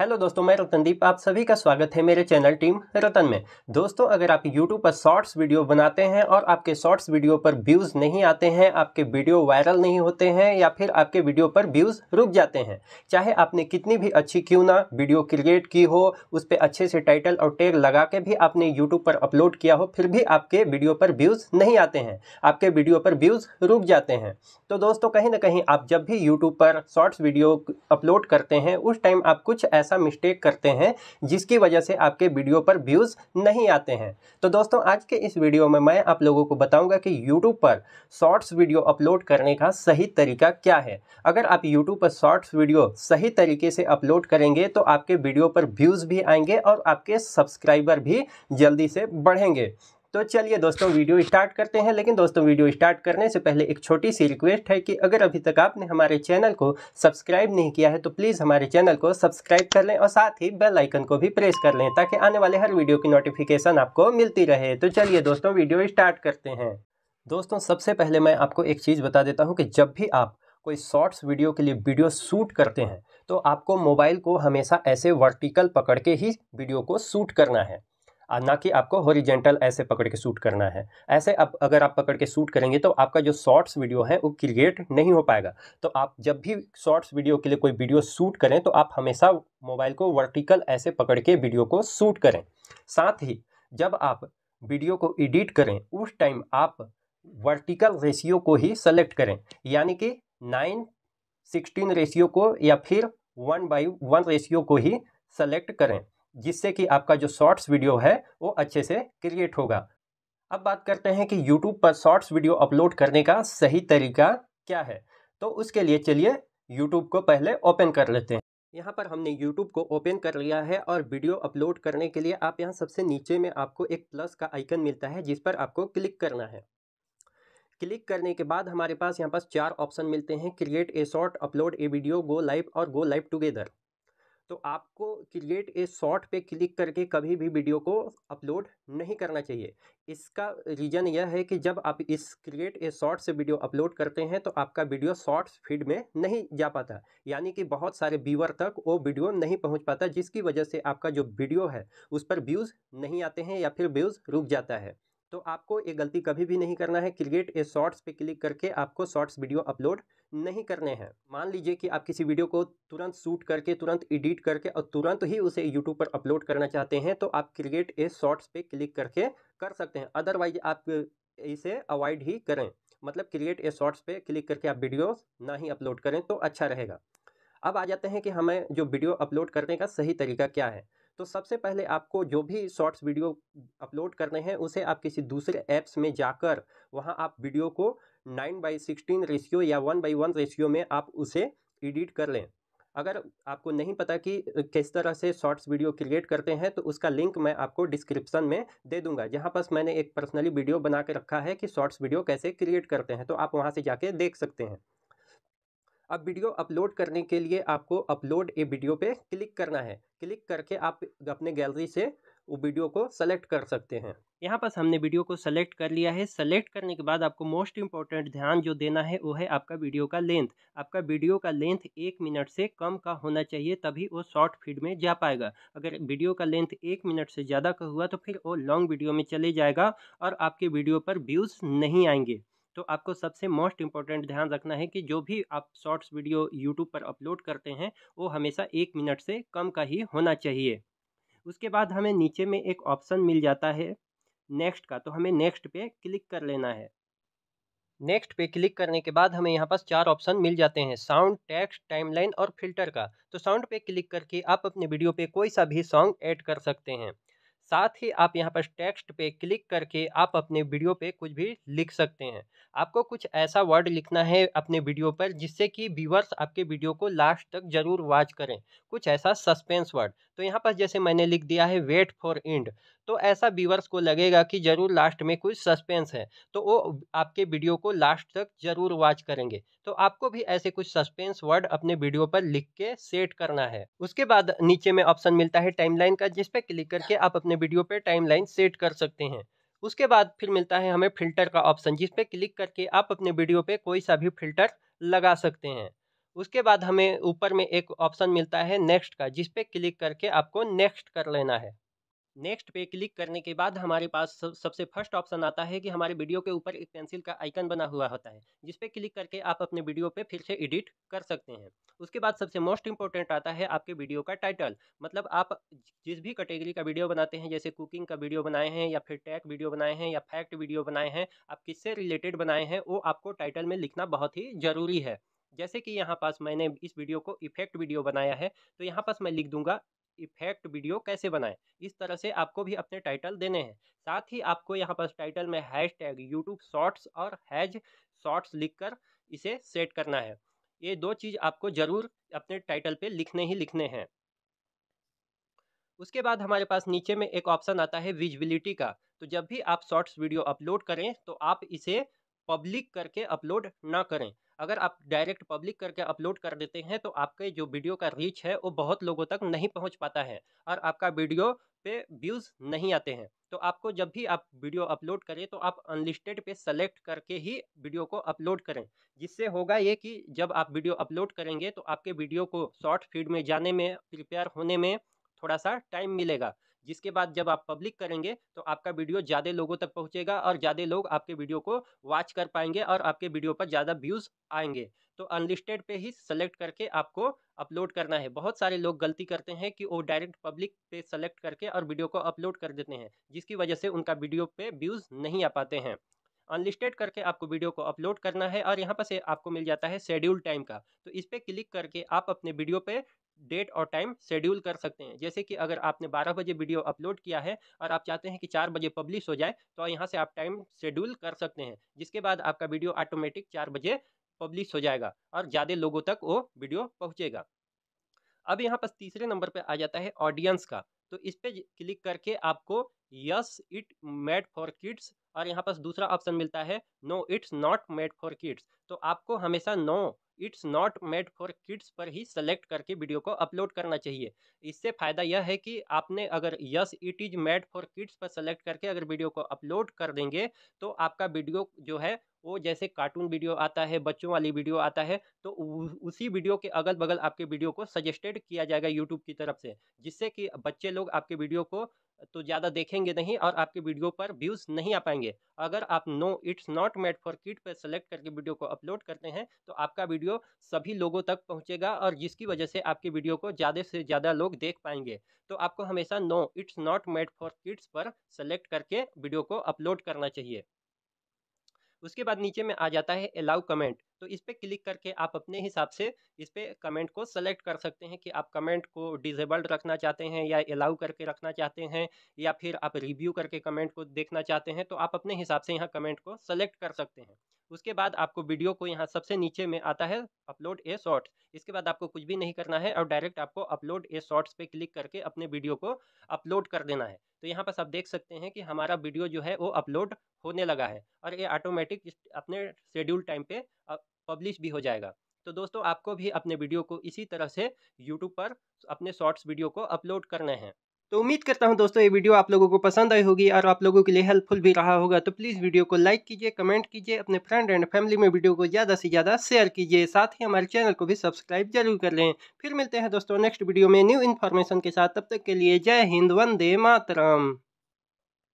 hello दोस्तों मैं रतनदीप आप सभी का स्वागत है मेरे चैनल टीम रतन में दोस्तों अगर आप यूट्यूब पर शॉर्ट्स वीडियो बनाते हैं और आपके शॉर्ट्स वीडियो पर व्यूज़ नहीं आते हैं आपके वीडियो वायरल नहीं होते हैं या फिर आपके वीडियो पर व्यूज़ रुक जाते हैं चाहे आपने कितनी भी अच्छी क्यों ना वीडियो क्रिएट की हो उस पर अच्छे से टाइटल और टेग लगा के भी आपने यूट्यूब पर अपलोड किया हो फिर भी आपके वीडियो पर व्यूज़ नहीं आते हैं आपके वीडियो पर व्यूज़ रुक जाते हैं तो दोस्तों कहीं ना कहीं आप जब भी यूट्यूब पर शॉर्ट्स वीडियो अपलोड करते हैं उस टाइम आप कुछ ऐसा ऐसा मिस्टेक करते हैं जिसकी वजह से आपके वीडियो पर व्यूज़ नहीं आते हैं तो दोस्तों आज के इस वीडियो में मैं आप लोगों को बताऊंगा कि यूट्यूब पर शॉर्ट्स वीडियो अपलोड करने का सही तरीका क्या है अगर आप यूट्यूब पर शॉर्ट्स वीडियो सही तरीके से अपलोड करेंगे तो आपके वीडियो पर व्यूज़ भी आएंगे और आपके सब्सक्राइबर भी जल्दी से बढ़ेंगे तो चलिए दोस्तों वीडियो स्टार्ट करते हैं लेकिन दोस्तों वीडियो स्टार्ट करने से पहले एक छोटी सी रिक्वेस्ट है कि अगर अभी तक आपने हमारे चैनल को सब्सक्राइब नहीं किया है तो प्लीज़ हमारे चैनल को सब्सक्राइब कर लें और साथ ही बेल आइकन को भी प्रेस कर लें ताकि आने वाले हर वीडियो की नोटिफिकेशन आपको मिलती रहे तो चलिए दोस्तों वीडियो स्टार्ट करते हैं दोस्तों सबसे पहले मैं आपको एक चीज़ बता देता हूँ कि जब भी आप कोई शॉर्ट्स वीडियो के लिए वीडियो शूट करते हैं तो आपको मोबाइल को हमेशा ऐसे वर्टिकल पकड़ के ही वीडियो को शूट करना है ना कि आपको हॉरिजेंटल ऐसे पकड़ के शूट करना है ऐसे आप अगर आप पकड़ के शूट करेंगे तो आपका जो शॉर्ट्स वीडियो है वो क्रिएट नहीं हो पाएगा तो आप जब भी शॉर्ट्स वीडियो के लिए कोई वीडियो शूट करें तो आप हमेशा मोबाइल को वर्टिकल ऐसे पकड़ के वीडियो को शूट करें साथ ही जब आप वीडियो को एडिट करें उस टाइम आप वर्टिकल रेशियो को ही सेलेक्ट करें यानी कि नाइन सिक्सटीन रेशियो को या फिर वन बाई वन रेशियो को ही सेलेक्ट करें जिससे कि आपका जो शॉर्ट्स वीडियो है वो अच्छे से क्रिएट होगा अब बात करते हैं कि यूट्यूब पर शॉर्ट्स वीडियो अपलोड करने का सही तरीका क्या है तो उसके लिए चलिए यूट्यूब को पहले ओपन कर लेते हैं यहाँ पर हमने YouTube को ओपन कर लिया है और वीडियो अपलोड करने के लिए आप यहाँ सबसे नीचे में आपको एक प्लस का आइकन मिलता है जिस पर आपको क्लिक करना है क्लिक करने के बाद हमारे पास यहाँ पास चार ऑप्शन मिलते हैं create a short upload a video go live और गो लाइव टुगेदर तो आपको क्रिएट ए शॉर्ट पे क्लिक करके कभी भी वीडियो को अपलोड नहीं करना चाहिए इसका रीज़न यह है कि जब आप इस क्रिएट ए शॉर्ट से वीडियो अपलोड करते हैं तो आपका वीडियो शॉर्ट्स फीड में नहीं जा पाता यानी कि बहुत सारे व्यूअर तक वो वीडियो नहीं पहुंच पाता जिसकी वजह से आपका जो वीडियो है उस पर व्यूज़ नहीं आते हैं या फिर व्यूज़ रुक जाता है तो आपको ये गलती कभी भी नहीं करना है क्रिएट ए शॉर्ट्स पर क्लिक करके आपको शॉर्ट्स वीडियो अपलोड नहीं करने हैं मान लीजिए कि आप किसी वीडियो को तुरंत शूट करके तुरंत एडिट करके और तुरंत ही उसे यूट्यूब पर अपलोड करना चाहते हैं तो आप क्रिएट ए शॉर्ट्स पे क्लिक करके कर सकते हैं अदरवाइज आप इसे अवॉइड ही करें मतलब क्रिएट ए शॉर्ट्स पे क्लिक करके आप वीडियो ना ही अपलोड करें तो अच्छा रहेगा अब आ जाते हैं कि हमें जो वीडियो अपलोड करने का सही तरीका क्या है तो सबसे पहले आपको जो भी शॉर्ट्स वीडियो अपलोड करने हैं उसे आप किसी दूसरे ऐप्स में जाकर वहाँ आप वीडियो को नाइन बाई सिक्सटीन रेशियो या वन बाई वन रेशियो में आप उसे एडिट कर लें अगर आपको नहीं पता कि किस तरह से शॉर्ट्स वीडियो क्रिएट करते हैं तो उसका लिंक मैं आपको डिस्क्रिप्शन में दे दूंगा जहाँ पर मैंने एक पर्सनली वीडियो बना के रखा है कि शॉर्ट्स वीडियो कैसे क्रिएट करते हैं तो आप वहाँ से जाके देख सकते हैं अब वीडियो अपलोड करने के लिए आपको अपलोड ए वीडियो पे क्लिक करना है क्लिक करके आप अपने गैलरी से वो वीडियो को सेलेक्ट कर सकते हैं यहाँ पर हमने वीडियो को सेलेक्ट कर लिया है सेलेक्ट करने के बाद आपको मोस्ट इम्पॉर्टेंट ध्यान जो देना है वो है आपका वीडियो का लेंथ आपका वीडियो का लेंथ एक मिनट से कम का होना चाहिए तभी वो शॉर्ट फीड में जा पाएगा अगर वीडियो का लेंथ एक मिनट से ज़्यादा का हुआ तो फिर वो लॉन्ग वीडियो में चले जाएगा और आपके वीडियो पर व्यूज़ नहीं आएंगे तो आपको सबसे मोस्ट इम्पॉर्टेंट ध्यान रखना है कि जो भी आप शॉर्ट्स वीडियो यूट्यूब पर अपलोड करते हैं वो हमेशा एक मिनट से कम का ही होना चाहिए उसके बाद हमें नीचे में एक ऑप्शन मिल जाता है नेक्स्ट का तो हमें नेक्स्ट पे क्लिक कर लेना है नेक्स्ट पे क्लिक करने के बाद हमें यहाँ पास चार ऑप्शन मिल जाते हैं साउंड टेक्स्ट टाइमलाइन और फिल्टर का तो साउंड पे क्लिक करके आप अपने वीडियो पे कोई सा भी सॉन्ग ऐड कर सकते हैं साथ ही आप यहाँ पर टेक्स्ट पे क्लिक करके आप अपने वीडियो पे कुछ भी लिख सकते हैं आपको कुछ ऐसा वर्ड लिखना है अपने वीडियो पर जिससे कि व्यूवर्स आपके वीडियो को लास्ट तक ज़रूर वॉच करें कुछ ऐसा सस्पेंस वर्ड तो यहाँ पर जैसे मैंने लिख दिया है वेट फॉर इंड तो ऐसा व्यूवर्स को लगेगा कि ज़रूर लास्ट में कुछ सस्पेंस है तो वो आपके वीडियो को लास्ट तक ज़रूर वॉच करेंगे तो आपको भी ऐसे कुछ सस्पेंस वर्ड अपने वीडियो पर लिख के सेट करना है उसके बाद नीचे में ऑप्शन मिलता है टाइमलाइन का जिसपे क्लिक करके आप अपने वीडियो पर टाइमलाइन सेट कर सकते हैं उसके बाद फिर मिलता है हमें फिल्टर का ऑप्शन जिसपे क्लिक करके आप अपने वीडियो पे कोई सा भी फिल्टर लगा सकते हैं उसके बाद हमें ऊपर में एक ऑप्शन मिलता है नेक्स्ट का जिसपे क्लिक करके आपको नेक्स्ट कर लेना है नेक्स्ट पे क्लिक करने के बाद हमारे पास सब, सबसे फर्स्ट ऑप्शन आता है कि हमारे वीडियो के ऊपर एक पेंसिल का आइकन बना हुआ होता है जिस पे क्लिक करके आप अपने वीडियो पे फिर से एडिट कर सकते हैं उसके बाद सबसे मोस्ट इंपॉर्टेंट आता है आपके वीडियो का टाइटल मतलब आप जिस भी कैटेगरी का वीडियो बनाते हैं जैसे कुकिंग का वीडियो बनाए हैं या फिर टैक वीडियो बनाए हैं या फैक्ट वीडियो बनाए हैं आप किससे रिलेटेड बनाए हैं वो आपको टाइटल में लिखना बहुत ही ज़रूरी है जैसे कि यहाँ पास मैंने इस वीडियो को इफेक्ट वीडियो बनाया है तो यहाँ पास मैं लिख दूंगा इफेक्ट वीडियो कैसे बनाएं इस तरह से आपको भी अपने टाइटल देने हैं साथ ही आपको यहाँ पर टाइटल में हैश टैग यूट्यूब शॉर्ट्स और हैज शॉर्ट्स लिखकर इसे सेट करना है ये दो चीज़ आपको ज़रूर अपने टाइटल पे लिखने ही लिखने हैं उसके बाद हमारे पास नीचे में एक ऑप्शन आता है विजिबिलिटी का तो जब भी आप शॉर्ट्स वीडियो अपलोड करें तो आप इसे पब्लिक करके अपलोड ना करें अगर आप डायरेक्ट पब्लिक करके अपलोड कर देते हैं तो आपके जो वीडियो का रीच है वो बहुत लोगों तक नहीं पहुंच पाता है और आपका वीडियो पे व्यूज़ नहीं आते हैं तो आपको जब भी आप वीडियो अपलोड करें तो आप अनलिस्टेड पे सेलेक्ट करके ही वीडियो को अपलोड करें जिससे होगा ये कि जब आप वीडियो अपलोड करेंगे तो आपके वीडियो को शॉर्ट फीड में जाने में प्रिपेयर होने में थोड़ा सा टाइम मिलेगा जिसके बाद जब आप पब्लिक करेंगे तो आपका वीडियो ज़्यादा लोगों तक पहुँचेगा और ज़्यादा लोग आपके वीडियो को वॉच कर पाएंगे और आपके वीडियो पर ज़्यादा व्यूज़ आएंगे तो अनलिस्टेड पे ही सेलेक्ट करके आपको अपलोड करना है बहुत सारे लोग गलती करते हैं कि वो डायरेक्ट पब्लिक पे सेलेक्ट करके और वीडियो को अपलोड कर देते हैं जिसकी वजह से उनका वीडियो पे व्यूज़ नहीं आ पाते हैं अनलिस्टेड करके आपको वीडियो को अपलोड करना है और यहाँ पर से आपको मिल जाता है शेड्यूल टाइम का तो इस पर क्लिक करके आप अपने वीडियो पर डेट और टाइम शेड्यूल कर सकते हैं जैसे कि अगर आपने 12 बजे वीडियो अपलोड किया है और आप चाहते हैं कि 4 बजे पब्लिश हो जाए तो यहाँ से आप टाइम शेड्यूल कर सकते हैं जिसके बाद आपका वीडियो ऑटोमेटिक चार बजे पब्लिश हो जाएगा और ज़्यादा लोगों तक वो वीडियो पहुँचेगा अब यहाँ पर तीसरे नंबर पर आ जाता है ऑडियंस का तो इस पर क्लिक करके आपको yes it made for kids और यहाँ पर दूसरा ऑप्शन मिलता है no it's not made for kids तो आपको हमेशा no no it's not made for kids पर ही सेलेक्ट करके वीडियो को अपलोड करना चाहिए इससे फ़ायदा यह है कि आपने अगर yes it is made for kids पर सेलेक्ट करके अगर वीडियो को अपलोड कर देंगे तो आपका वीडियो जो है वो जैसे कार्टून वीडियो आता है बच्चों वाली वीडियो आता है तो उसी वीडियो के अगल बगल आपके वीडियो को सजेस्टेड किया जाएगा यूट्यूब की तरफ से जिससे कि बच्चे लोग आपके वीडियो को तो ज़्यादा देखेंगे नहीं और आपके वीडियो पर व्यूज़ नहीं आ पाएंगे अगर आप no it's not made for kid पर सेलेक्ट करके वीडियो को अपलोड करते हैं तो आपका वीडियो सभी लोगों तक पहुंचेगा और जिसकी वजह से आपके वीडियो को ज़्यादा से ज़्यादा लोग देख पाएंगे तो आपको हमेशा no it's not made for kids पर सेलेक्ट करके वीडियो को अपलोड करना चाहिए उसके बाद नीचे में आ जाता है अलाउ कमेंट तो इस पर क्लिक करके आप अपने हिसाब से इस पर कमेंट को सेलेक्ट कर सकते हैं कि आप कमेंट को डिजेबल्ड रखना चाहते हैं या अलाउ करके रखना चाहते हैं या फिर आप रिव्यू करके कमेंट को देखना चाहते हैं तो आप अपने हिसाब से यहाँ कमेंट को सेलेक्ट कर सकते हैं उसके बाद आपको वीडियो को यहाँ सबसे नीचे में आता है अपलोड ए शॉर्ट्स इसके बाद आपको कुछ भी नहीं करना है और डायरेक्ट आपको अपलोड ए शॉर्ट्स पे क्लिक करके अपने वीडियो को अपलोड कर देना है तो यहाँ पर आप देख सकते हैं कि हमारा वीडियो जो है वो अपलोड होने लगा है और ये ऑटोमेटिक अपने शेड्यूल टाइम पे पब्लिश भी हो जाएगा तो दोस्तों आपको भी अपने वीडियो को इसी तरह से यूट्यूब पर अपने शॉर्ट्स वीडियो को अपलोड करने हैं तो उम्मीद करता हूं दोस्तों ये वीडियो आप लोगों को पसंद आई होगी और आप लोगों के लिए हेल्पफुल भी रहा होगा तो प्लीज़ वीडियो को लाइक कीजिए कमेंट कीजिए अपने फ्रेंड एंड फैमिली में वीडियो को ज़्यादा से ज़्यादा शेयर कीजिए साथ ही हमारे चैनल को भी सब्सक्राइब जरूर कर लें फिर मिलते हैं दोस्तों नेक्स्ट वीडियो में न्यू इन्फॉर्मेशन के साथ तब तक के लिए जय हिंद वंदे मातरम